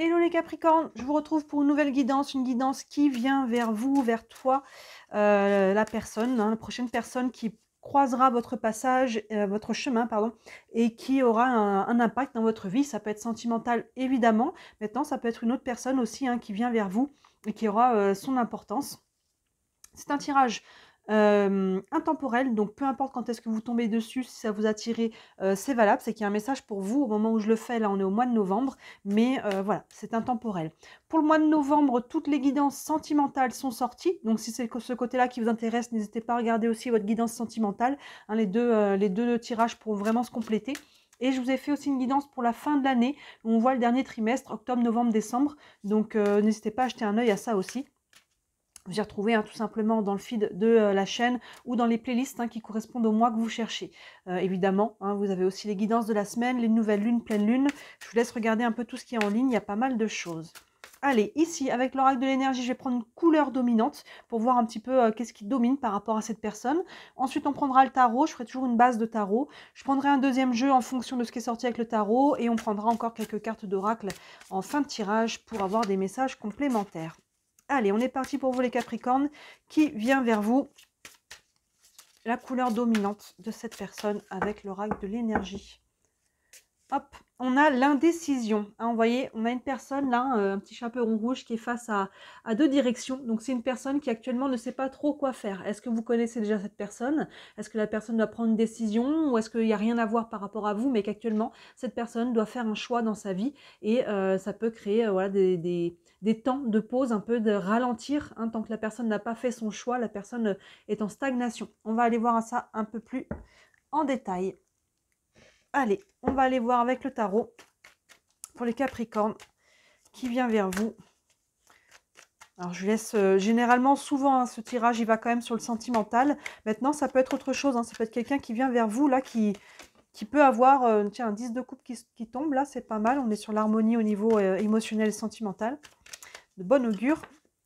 Hello les Capricornes, je vous retrouve pour une nouvelle guidance, une guidance qui vient vers vous, vers toi, euh, la personne, hein, la prochaine personne qui croisera votre passage, euh, votre chemin, pardon, et qui aura un, impact dans votre vie. Ça peut être sentimental évidemment, maintenant ça peut être une autre personne aussi hein, qui vient vers vous et qui aura euh, son importance. C'est un tirage euh, intemporel, donc peu importe quand est-ce que vous tombez dessus, si ça vous a tiré, euh, c'est valable, c'est qu'il y a un message pour vous au moment où je le fais, là on est au mois de novembre, mais euh, voilà, c'est intemporel. Pour le mois de novembre, toutes les guidances sentimentales sont sorties, donc si c'est ce côté-là qui vous intéresse, n'hésitez pas à regarder aussi votre guidance sentimentale, hein, les, deux, les deux tirages pour vraiment se compléter. Et je vous ai fait aussi une guidance pour la fin de l'année, où on voit le dernier trimestre, octobre, novembre, décembre, donc n'hésitez pas à jeter un œil à ça aussi. Vous y retrouvez hein, tout simplement dans le feed de euh, la chaîne ou dans les playlists hein, qui correspondent au mois que vous cherchez. Euh, évidemment, hein, vous avez aussi les guidances de la semaine, les nouvelles lunes, pleine lune. Je vous laisse regarder un peu tout ce qui est en ligne, il y a pas mal de choses. Allez, ici, avec l'oracle de l'énergie, je vais prendre une couleur dominante pour voir un petit peu euh, qu'est-ce qui domine par rapport à cette personne. Ensuite, on prendra le tarot. Je ferai toujours une base de tarot. Je prendrai un deuxième jeu en fonction de ce qui est sorti avec le tarot. Et on prendra encore quelques cartes d'oracle en fin de tirage pour avoir des messages complémentaires. Allez, on est parti pour vous les Capricornes. Qui vient vers vous La couleur dominante de cette personne avec l'oracle de l'énergie. Hop on a l'indécision. Hein, vous on a une personne là, euh, un petit chaperon rouge qui est face à, deux directions. Donc c'est une personne qui actuellement ne sait pas trop quoi faire. Est-ce que vous connaissez déjà cette personne Est-ce que la personne doit prendre une décision ou est-ce qu'il n'y a rien à voir par rapport à vous, mais qu'actuellement cette personne doit faire un choix dans sa vie et euh, ça peut créer euh, des, temps de pause, un peu de ralentir. Hein, tant que la personne n'a pas fait son choix, la personne est en stagnation. On va aller voir ça un peu plus en détail. Allez, on va aller voir avec le tarot pour les Capricornes qui vient vers vous. Alors je laisse, euh, généralement, souvent, hein, ce tirage, il va quand même sur le sentimental. Maintenant, ça peut être autre chose, hein. ça peut être quelqu'un qui vient vers vous, là, qui, qui peut avoir, euh, tiens, un 10 de coupe qui, qui tombe, là, c'est pas mal. On est sur l'harmonie au niveau euh, émotionnel et sentimental. De bon augure.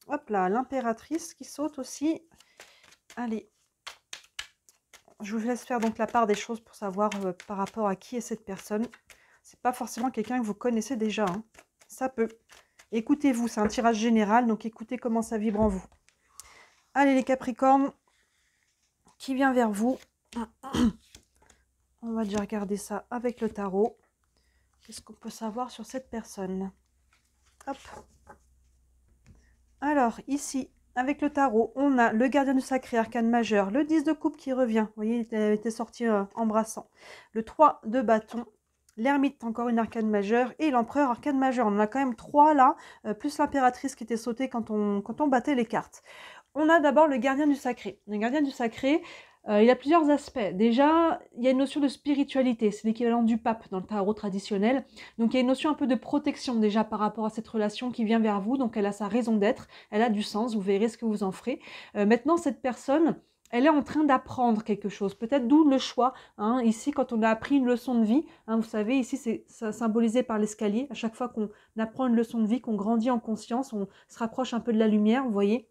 Hop là, l'impératrice qui saute aussi. Allez, je vous laisse faire donc la part des choses pour savoir euh, par rapport à qui est cette personne. C'est pas forcément quelqu'un que vous connaissez déjà. Hein. Ça peut. Écoutez-vous, c'est un tirage général, donc écoutez comment ça vibre en vous. Allez les Capricornes, qui vient vers vous On va déjà regarder ça avec le tarot. Qu'est-ce qu'on peut savoir sur cette personne Hop. Alors, ici, avec le tarot, on a le gardien du sacré, arcane majeur, le 10 de coupe qui revient. Vous voyez, il était sorti embrassant. Euh, le 3 de bâton, l'ermite, encore une arcane majeure, et l'empereur, arcane majeur. On a quand même trois là, euh, plus l'impératrice qui était sautée quand on battait les cartes. On a d'abord le gardien du sacré. Le gardien du sacré, euh, il a plusieurs aspects. Déjà, il y a une notion de spiritualité, c'est l'équivalent du pape dans le tarot traditionnel. Donc il y a une notion un peu de protection déjà par rapport à cette relation qui vient vers vous, donc elle a sa raison d'être, elle a du sens, vous verrez ce que vous en ferez. Euh, maintenant, cette personne, elle est en train d'apprendre quelque chose. Peut-être d'où le choix. Hein. Ici, quand on a appris une leçon de vie, hein, vous savez, ici, c'est symbolisé par l'escalier. À chaque fois qu'on apprend une leçon de vie, qu'on grandit en conscience, on se rapproche un peu de la lumière, vous voyez.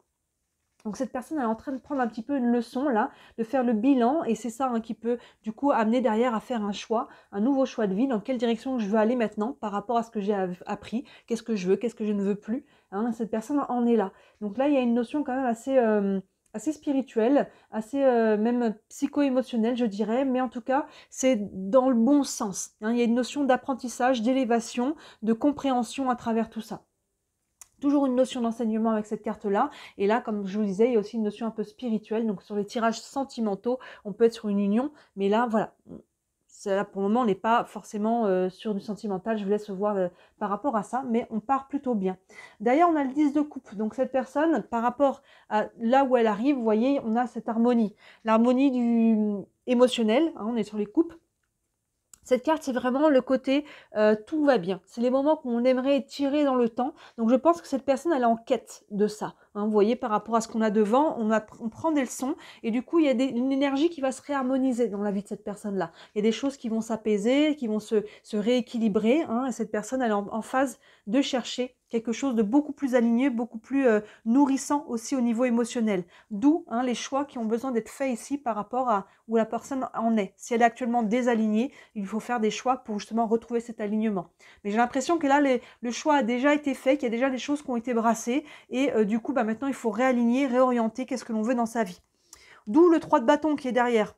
Donc cette personne est en train de prendre un petit peu une leçon là, de faire le bilan et c'est ça hein, qui peut du coup amener derrière à faire un choix, un nouveau choix de vie, dans quelle direction je veux aller maintenant par rapport à ce que j'ai appris, qu'est-ce que je veux, qu'est-ce que je ne veux plus. Hein, cette personne en est là. Donc là il y a une notion quand même assez euh, assez spirituelle, assez euh, même psycho-émotionnelle, je dirais, mais en tout cas, c'est dans le bon sens. Hein, il y a une notion d'apprentissage, d'élévation, de compréhension à travers tout ça toujours une notion d'enseignement avec cette carte-là. Et là, comme je vous disais, il y a aussi une notion un peu spirituelle. Donc sur les tirages sentimentaux, on peut être sur une union. Mais là, voilà. pour le moment, on n'est pas forcément euh, sur du sentimental. Je vous laisse voir euh, par rapport à ça, mais on part plutôt bien. D'ailleurs, on a le 10 de coupe. Donc, cette personne, par rapport à là où elle arrive, vous voyez, on a cette harmonie. L'harmonie du hum, émotionnel, hein, on est sur les coupes, cette carte, c'est vraiment le côté euh, tout va bien. C'est les moments qu'on aimerait tirer dans le temps. Donc je pense que cette personne, elle est en quête de ça. Hein, vous voyez, par rapport à ce qu'on a devant, on, prend des leçons et du coup, il y a une énergie qui va se réharmoniser dans la vie de cette personne-là. Il y a des choses qui vont s'apaiser, qui vont se, rééquilibrer. Hein, et cette personne, elle est en, phase de chercher quelque chose de beaucoup plus aligné, beaucoup plus euh, nourrissant aussi au niveau émotionnel. D'où hein, les choix qui ont besoin d'être faits ici par rapport à où la personne en est. Si elle est actuellement désalignée, il faut faire des choix pour justement retrouver cet alignement. Mais j'ai l'impression que là, le choix a déjà été fait, qu'il y a déjà des choses qui ont été brassées et euh, du coup, bah, bah, maintenant il faut réaligner, réorienter qu'est-ce que l'on veut dans sa vie. D'où le 3 de bâton qui est derrière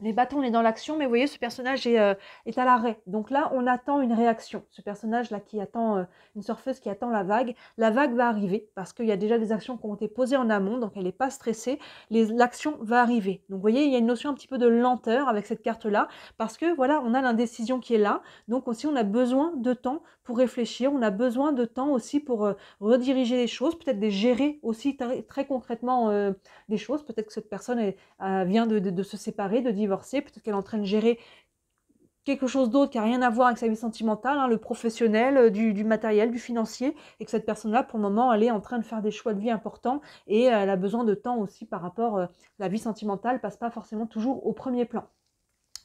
les bâtons, on est dans l'action, mais vous voyez, ce personnage est, euh, est à l'arrêt. Donc là, on attend une réaction. Ce personnage-là qui attend, euh, une surfeuse qui attend la vague, la vague va arriver parce qu'il y a déjà des actions qui ont été posées en amont, donc elle n'est pas stressée. L'action va arriver. Donc vous voyez, il y a une notion un petit peu de lenteur avec cette carte-là parce que voilà, on a l'indécision qui est là. Donc aussi, on a besoin de temps pour réfléchir, on a besoin de temps aussi pour euh, rediriger les choses, peut-être de gérer aussi très, concrètement des choses. Peut-être que cette personne vient de, se séparer, de dire peut-être qu'elle est en train de gérer quelque chose d'autre qui n'a rien à voir avec sa vie sentimentale, hein, le professionnel, euh, du, matériel, du financier, et que cette personne-là, pour le moment, elle est en train de faire des choix de vie importants et euh, elle a besoin de temps aussi par rapport, à euh, la vie sentimentale passe pas forcément toujours au premier plan.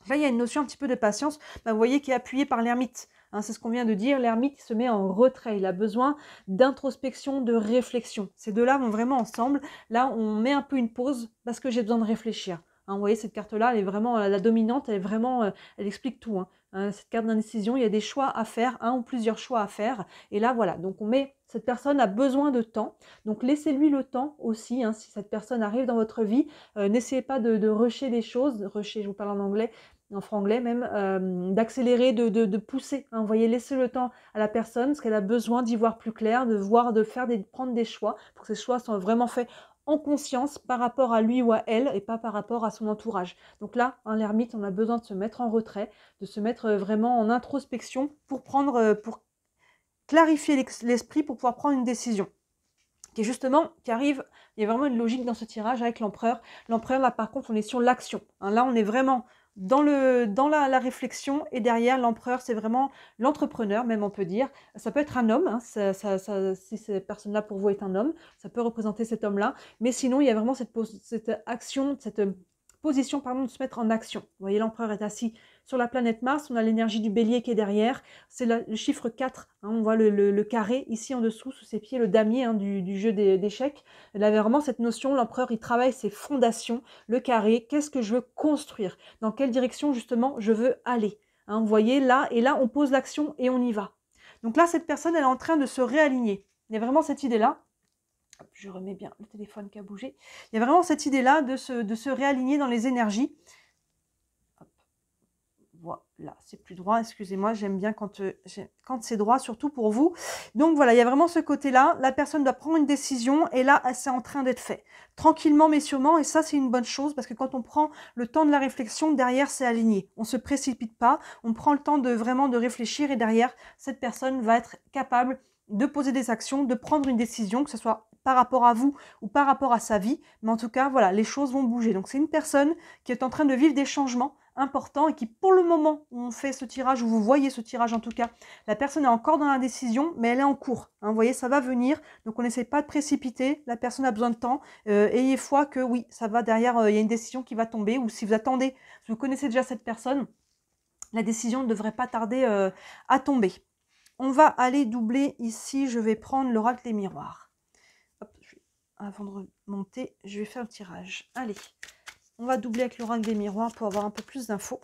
Là, il y a une notion un petit peu de patience, bah, vous voyez, qui est appuyée par l'ermite. Hein, c'est ce qu'on vient de dire, l'ermite se met en retrait, il a besoin d'introspection, de réflexion. Ces deux-là vont vraiment ensemble. Là, on met un peu une pause parce que j'ai besoin de réfléchir. Hein, vous voyez, cette carte-là, elle est vraiment, la, dominante, elle est vraiment, euh, elle explique tout. Hein. Hein, cette carte d'indécision, il y a des choix à faire, un ou plusieurs choix à faire. Et là, voilà, donc on met, cette personne a besoin de temps. Donc laissez-lui le temps aussi, si cette personne arrive dans votre vie. Euh, n'essayez pas de, rusher des choses, rusher, je vous parle en anglais, en franglais même, euh, d'accélérer, de, pousser. vous voyez, laissez le temps à la personne, parce qu'elle a besoin d'y voir plus clair, de voir, de faire des, prendre des choix, pour que ces choix soient vraiment faits en conscience par rapport à lui ou à elle et pas par rapport à son entourage. Donc là, un l'ermite, on a besoin de se mettre en retrait, de se mettre euh, vraiment en introspection pour prendre, euh, pour clarifier l'esprit pour pouvoir prendre une décision. Qui est justement, qui arrive, il y a vraiment une logique dans ce tirage avec l'empereur. L'empereur, là, par contre, on est sur l'action. Hein. là, on est vraiment dans, le, dans la, réflexion et derrière l'empereur, c'est vraiment l'entrepreneur, même on peut dire. Ça peut être un homme, hein, si cette personne-là pour vous est un homme, ça peut représenter cet homme-là. Mais sinon, il y a vraiment cette, action, cette euh, position, pardon, de se mettre en action. Vous voyez, l'empereur est assis sur la planète Mars, on a l'énergie du bélier qui est derrière. C'est le chiffre 4. Hein, on voit le, carré ici en dessous, sous ses pieds, le damier hein, du, jeu d'échecs. avait vraiment, cette notion, l'empereur, il travaille ses fondations, le carré. Qu'est-ce que je veux construire Dans quelle direction, justement, je veux aller hein, Vous voyez, là, et là, on pose l'action et on y va. Donc là, cette personne, elle est en train de se réaligner. Il y a vraiment cette idée-là je remets bien le téléphone qui a bougé. Il y a vraiment cette idée-là de se, de se réaligner dans les énergies là, c'est plus droit, excusez-moi, j'aime bien quand, euh, quand c'est droit, surtout pour vous. Donc voilà, il y a vraiment ce côté-là, la personne doit prendre une décision, et là, c'est en train d'être fait. Tranquillement, mais sûrement, et ça, c'est une bonne chose, parce que quand on prend le temps de la réflexion, derrière, c'est aligné. On ne se précipite pas, on prend le temps de vraiment de réfléchir, et derrière, cette personne va être capable de poser des actions, de prendre une décision, que ce soit par rapport à vous ou par rapport à sa vie. Mais en tout cas, voilà, les choses vont bouger. Donc c'est une personne qui est en train de vivre des changements important et qui, pour le moment où on fait ce tirage, où vous voyez ce tirage en tout cas, la personne est encore dans la décision, mais elle est en cours. Hein. vous voyez, ça va venir, donc on n'essaie pas de précipiter, la personne a besoin de temps. Euh, ayez foi que oui, ça va derrière, euh, il y a une décision qui va tomber, ou si vous attendez, si vous connaissez déjà cette personne, la décision ne devrait pas tarder euh, à tomber. On va aller doubler ici, je vais prendre l'oracle des miroirs. avant de remonter, je vais faire le tirage. Allez, on va doubler avec l'oracle des miroirs pour avoir un peu plus d'infos.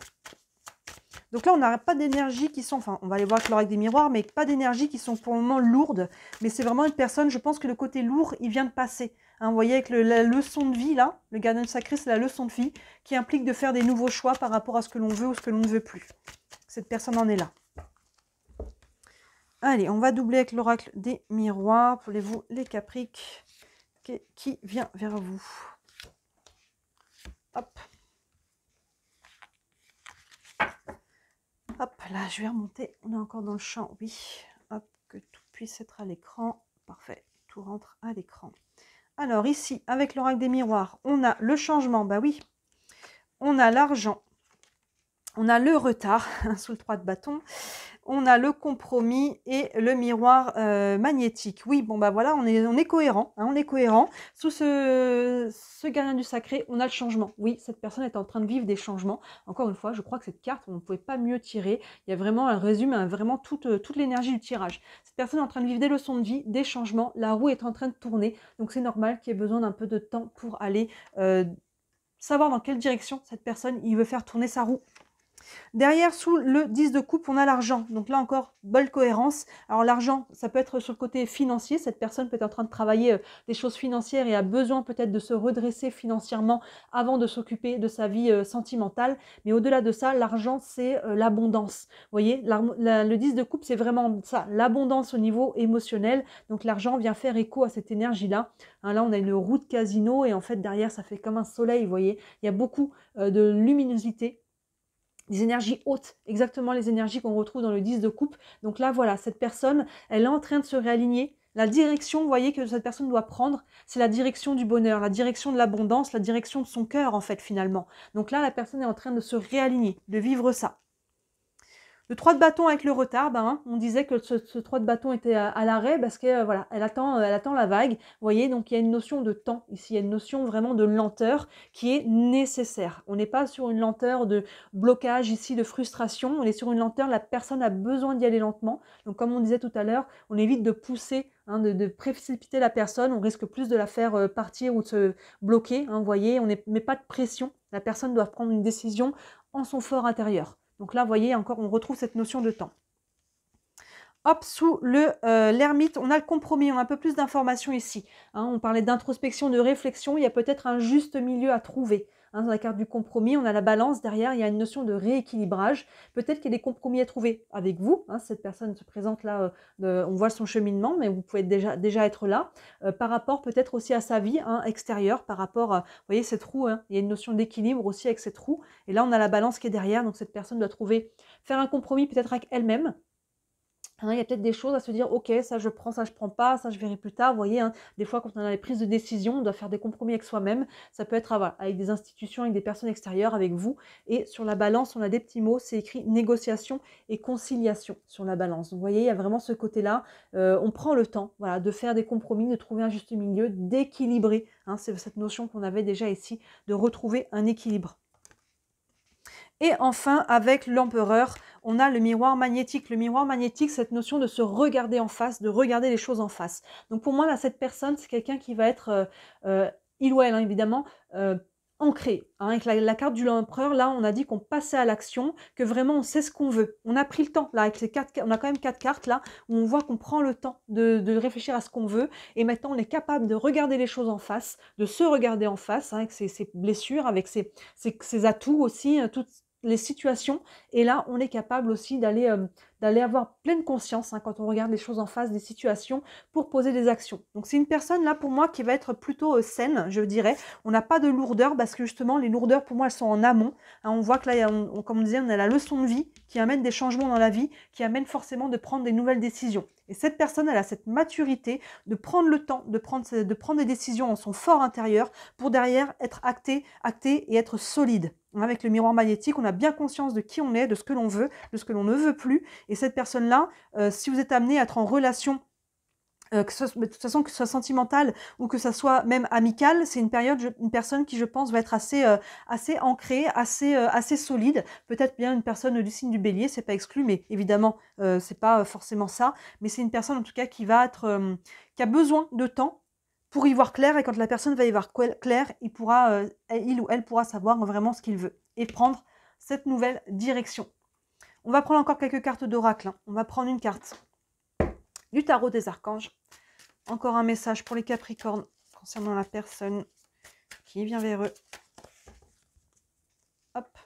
Donc là, on n'a pas d'énergie qui sont, enfin, on va aller voir avec l'oracle des miroirs, mais pas d'énergie qui sont pour le moment lourdes. Mais c'est vraiment une personne, je pense que le côté lourd, il vient de passer. Hein, vous voyez, avec la leçon de vie, là, le gardien sacré, c'est la leçon de vie, qui implique de faire des nouveaux choix par rapport à ce que l'on veut ou ce que l'on ne veut plus. Cette personne en est là. Allez, on va doubler avec l'oracle des miroirs. Voulez-vous les capriques qui vient vers vous Hop. là, je vais remonter. On est encore dans le champ, oui. Hop, que tout puisse être à l'écran. Parfait, tout rentre à l'écran. Alors ici, avec l'oracle des miroirs, on a le changement, bah oui. On a l'argent. On a le retard sous le 3 de bâton on a le compromis et le miroir euh, magnétique. Oui, bon bah voilà, on est, on est cohérent, hein, on est cohérent. Sous ce, ce gardien du sacré, on a le changement. Oui, cette personne est en train de vivre des changements. Encore une fois, je crois que cette carte, on ne pouvait pas mieux tirer. Il y a vraiment, un résumé, vraiment toute, euh, toute l'énergie du tirage. Cette personne est en train de vivre des leçons de vie, des changements. La roue est en train de tourner, donc c'est normal qu'il y ait besoin d'un peu de temps pour aller euh, savoir dans quelle direction cette personne il veut faire tourner sa roue. Derrière, sous le 10 de coupe, on a l'argent. Donc là encore, bonne cohérence. Alors l'argent, ça peut être sur le côté financier. Cette personne peut être en train de travailler euh, des choses financières et a besoin peut-être de se redresser financièrement avant de s'occuper de sa vie euh, sentimentale. Mais au-delà de ça, l'argent, c'est euh, l'abondance. Vous voyez, le 10 de coupe, c'est vraiment ça, l'abondance au niveau émotionnel. Donc l'argent vient faire écho à cette énergie-là. Hein, là, on a une roue de casino et en fait, derrière, ça fait comme un soleil, vous voyez. Il y a beaucoup de luminosité des énergies hautes, exactement les énergies qu'on retrouve dans le 10 de coupe. Donc là, voilà, cette personne, elle est en train de se réaligner. La direction, vous voyez, que cette personne doit prendre, c'est la direction du bonheur, la direction de l'abondance, la direction de son cœur, en fait, finalement. Donc là, la personne est en train de se réaligner, de vivre ça. Le 3 de bâton avec le retard, ben, hein, on disait que ce, 3 de bâton était à, l'arrêt parce qu'elle euh, voilà, elle attend, euh, elle attend la vague. Vous voyez, donc il y a une notion de temps ici, il y a une notion vraiment de lenteur qui est nécessaire. On n'est pas sur une lenteur de blocage ici, de frustration, on est sur une lenteur, la personne a besoin d'y aller lentement. Donc comme on disait tout à l'heure, on évite de pousser hein, de, précipiter la personne, on risque plus de la faire euh, partir ou de se bloquer. Hein, voyez, on ne met pas de pression. La personne doit prendre une décision en son fort intérieur. Donc là, vous voyez, encore, on retrouve cette notion de temps. Hop, sous euh, l'ermite, on a le compromis, on a un peu plus d'informations ici. Hein. on parlait d'introspection, de réflexion, il y a peut-être un juste milieu à trouver. Hein, dans la carte du compromis, on a la balance. Derrière, il y a une notion de rééquilibrage. Peut-être qu'il y a des compromis à trouver avec vous. Hein, cette personne se présente là, euh, euh, on voit son cheminement, mais vous pouvez déjà, être là. Euh, par rapport peut-être aussi à sa vie hein, extérieure, par rapport, à, voyez, cette roue, il y a une notion d'équilibre aussi avec cette roue. Et là, on a la balance qui est derrière. Donc cette personne doit trouver, faire un compromis peut-être avec elle-même Hein, il y a peut-être des choses à se dire, ok, ça je prends, ça je prends pas, ça je verrai plus tard. Vous voyez, hein, des fois quand on a les prises de décision, on doit faire des compromis avec soi-même. Ça peut être ah, avec des institutions, avec des personnes extérieures, avec vous. Et sur la balance, on a des petits mots, c'est écrit négociation et conciliation sur la balance. vous voyez, il y a vraiment ce côté-là. Euh, on prend le temps de faire des compromis, de trouver un juste milieu, d'équilibrer. Hein, c'est cette notion qu'on avait déjà ici, de retrouver un équilibre. Et enfin, avec l'empereur, on a le miroir magnétique. Le miroir magnétique, cette notion de se regarder en face, de regarder les choses en face. Donc pour moi, là, cette personne, c'est quelqu'un qui va être, euh, euh, il ou elle, hein, évidemment, euh, ancré. Hein. avec la, carte du l'empereur, là, on a dit qu'on passait à l'action, que vraiment on sait ce qu'on veut. On a pris le temps, là, avec les quatre, on a quand même quatre cartes, là, où on voit qu'on prend le temps de, réfléchir à ce qu'on veut, et maintenant on est capable de regarder les choses en face, de se regarder en face, hein, avec ses, blessures, avec ses, atouts aussi, les situations. Et là, on est capable aussi d'aller euh, d'aller avoir pleine conscience hein, quand on regarde les choses en face des situations pour poser des actions. Donc c'est une personne là pour moi qui va être plutôt euh, saine, je dirais. On n'a pas de lourdeur parce que justement les lourdeurs pour moi elles sont en amont. Hein. on voit que là, comme on disait, on a la leçon de vie qui amène des changements dans la vie, qui amène forcément de prendre des nouvelles décisions. Et cette personne, elle a cette maturité de prendre le temps, de prendre, de prendre des décisions en son fort intérieur pour derrière être acté, acté et être solide. Avec le miroir magnétique, on a bien conscience de qui on est, de ce que l'on veut, de ce que l'on ne veut plus. Et cette personne-là, euh, si vous êtes amené à être en relation euh, que de toute façon, que ce soit sentimental ou que ce soit même amical, c'est une période, une personne qui, je pense, va être assez, euh, assez ancrée, assez, assez solide. Peut-être bien une personne du signe du Bélier, c'est pas exclu, mais évidemment, c'est pas forcément ça. Mais c'est une personne, en tout cas, qui va être, qui a besoin de temps pour y voir clair. Et quand la personne va y voir clair, il pourra, il ou elle pourra savoir vraiment ce qu'il veut et prendre cette nouvelle direction. On va prendre encore quelques cartes d'oracle. Hein. On va prendre une carte du tarot des archanges. Encore un message pour les Capricornes concernant la personne qui vient vers eux. Hop.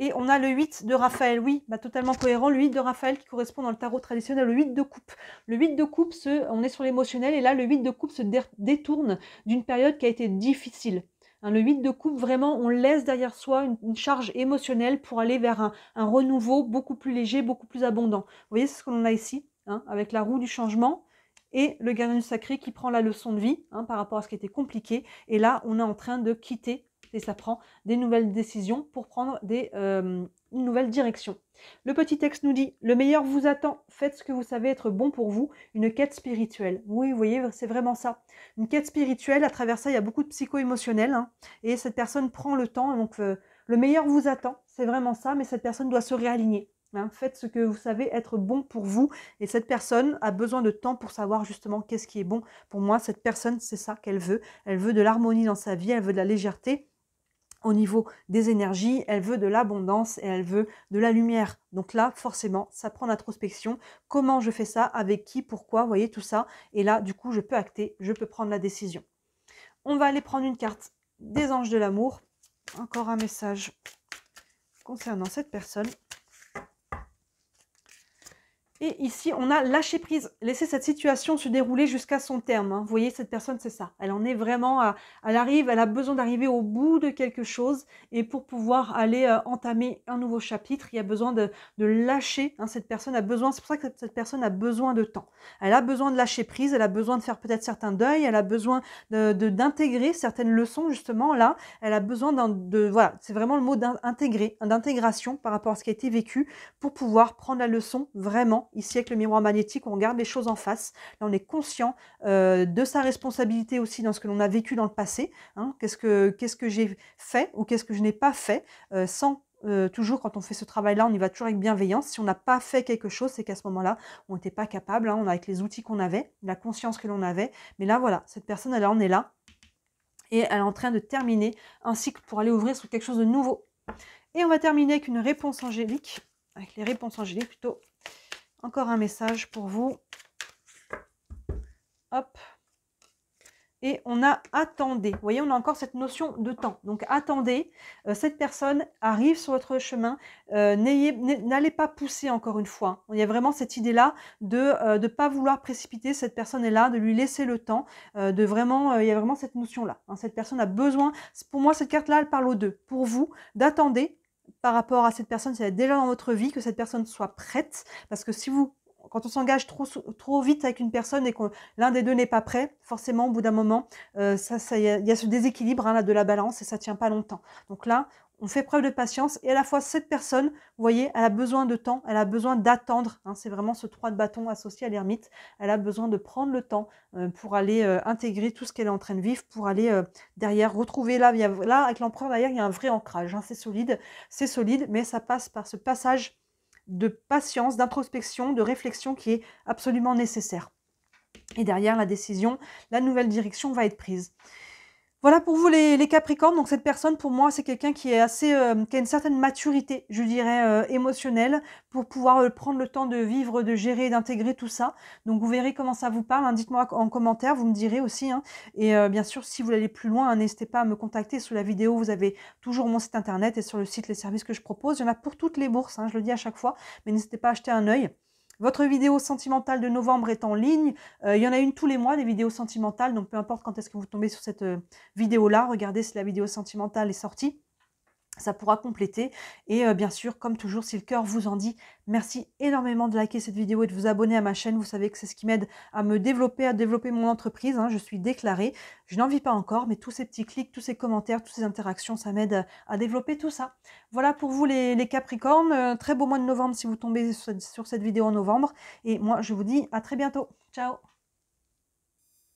Et on a le 8 de Raphaël, oui, bah, totalement cohérent, le 8 de Raphaël qui correspond dans le tarot traditionnel Le 8 de coupe. Le 8 de coupe, on est sur l'émotionnel, et là, le 8 de coupe se détourne d'une période qui a été difficile. Hein, le 8 de coupe, vraiment, on laisse derrière soi une, charge émotionnelle pour aller vers un, renouveau beaucoup plus léger, beaucoup plus abondant. Vous voyez ce qu'on a ici, hein, avec la roue du changement et le gardien du sacré qui prend la leçon de vie hein, par rapport à ce qui était compliqué. Et là, on est en train de quitter et ça prend des nouvelles décisions pour prendre des, une euh, nouvelle direction. Le petit texte nous dit Le meilleur vous attend, faites ce que vous savez être bon pour vous, une quête spirituelle. Oui, vous voyez, c'est vraiment ça. Une quête spirituelle, à travers ça, il y a beaucoup de psycho-émotionnel, hein, et cette personne prend le temps, donc euh, le meilleur vous attend, c'est vraiment ça, mais cette personne doit se réaligner. Hein. faites ce que vous savez être bon pour vous. Et cette personne a besoin de temps pour savoir justement qu'est-ce qui est bon pour moi. Cette personne, c'est ça qu'elle veut. Elle veut de l'harmonie dans sa vie, elle veut de la légèreté au niveau des énergies, elle veut de l'abondance et elle veut de la lumière. Donc là, forcément, ça prend l'introspection. Comment je fais ça Avec qui Pourquoi voyez tout ça. Et là, du coup, je peux acter, je peux prendre la décision. On va aller prendre une carte des anges de l'amour. Encore un message concernant cette personne. Et ici, on a lâché prise, laisser cette situation se dérouler jusqu'à son terme. Hein. Vous voyez, cette personne, c'est ça. Elle en est vraiment, à, elle arrive, elle a besoin d'arriver au bout de quelque chose. Et pour pouvoir aller euh, entamer un nouveau chapitre, il y a besoin de, de lâcher. Hein. Cette personne a besoin, c'est pour ça que cette, personne a besoin de temps. Elle a besoin de lâcher prise, elle a besoin de faire peut-être certains deuils, elle a besoin d'intégrer de, certaines leçons, justement, là. Elle a besoin de, voilà, c'est vraiment le mot d'intégrer, d'intégration par rapport à ce qui a été vécu pour pouvoir prendre la leçon vraiment Ici, avec le miroir magnétique, on regarde les choses en face. Là, on est conscient euh, de sa responsabilité aussi dans ce que l'on a vécu dans le passé. Hein. Qu'est-ce que, qu'est-ce que j'ai fait ou qu'est-ce que je n'ai pas fait euh, sans euh, toujours quand on fait ce travail-là, on y va toujours avec bienveillance. Si on n'a pas fait quelque chose, c'est qu'à ce moment-là, on n'était pas capable, hein, on a avec les outils qu'on avait, la conscience que l'on avait. Mais là, voilà, cette personne, elle en est là. Et elle est en train de terminer un cycle pour aller ouvrir sur quelque chose de nouveau. Et on va terminer avec une réponse angélique, avec les réponses angéliques plutôt. Encore un message pour vous. Hop. Et on a attendez. Vous voyez, on a encore cette notion de temps. Donc attendez, euh, cette personne arrive sur votre chemin. Euh, n'allez pas pousser encore une fois. Il y a vraiment cette idée-là de ne euh, pas vouloir précipiter. Cette personne est là, de lui laisser le temps. de vraiment, il y a vraiment cette notion-là. Hein. Cette personne a besoin. Pour moi, cette carte-là, elle parle aux deux. Pour vous, d'attendez par rapport à cette personne, c'est déjà dans votre vie, que cette personne soit prête. Parce que si vous, quand on s'engage trop, trop vite avec une personne et que l'un des deux n'est pas prêt, forcément, au bout d'un moment, il euh, ça, ça, y, y, a ce déséquilibre hein, là, de la balance et ça tient pas longtemps. Donc là, on fait preuve de patience et à la fois cette personne, vous voyez, elle a besoin de temps, elle a besoin d'attendre. Hein, c'est vraiment ce trois de bâton associé à l'ermite. Elle a besoin de prendre le temps euh, pour aller euh, intégrer tout ce qu'elle est en train de vivre, pour aller euh, derrière retrouver là, là avec l'empereur derrière, il y a un vrai ancrage. Hein, c'est solide, c'est solide, mais ça passe par ce passage de patience, d'introspection, de réflexion qui est absolument nécessaire. Et derrière la décision, la nouvelle direction va être prise. Voilà pour vous les, Capricornes. Donc cette personne, pour moi, c'est quelqu'un qui est assez, euh, a une certaine maturité, je dirais, euh, émotionnelle, pour pouvoir euh, prendre le temps de vivre, de gérer, d'intégrer tout ça. Donc vous verrez comment ça vous parle. Hein, dites-moi en commentaire, vous me direz aussi. Hein. Et bien sûr, si vous voulez aller plus loin, hein, n'hésitez pas à me contacter. Sous la vidéo, vous avez toujours mon site internet et sur le site les services que je propose. Il y en a pour toutes les bourses, je le dis à chaque fois, mais n'hésitez pas à acheter un œil. Votre vidéo sentimentale de novembre est en ligne. Euh, il y en a une tous les mois, des vidéos sentimentales. Donc, peu importe quand est-ce que vous tombez sur cette euh, vidéo-là, regardez si la vidéo sentimentale est sortie ça pourra compléter. Et euh, bien sûr, comme toujours, si le cœur vous en dit, merci énormément de liker cette vidéo et de vous abonner à ma chaîne. Vous savez que c'est ce qui m'aide à me développer, à développer mon entreprise. Hein, je suis déclarée. Je n'en vis pas encore, mais tous ces petits clics, tous ces commentaires, toutes ces interactions, ça m'aide à développer tout ça. Voilà pour vous les, Capricornes. Euh, très beau mois de novembre si vous tombez sur cette vidéo en novembre. Et moi, je vous dis à très bientôt. Ciao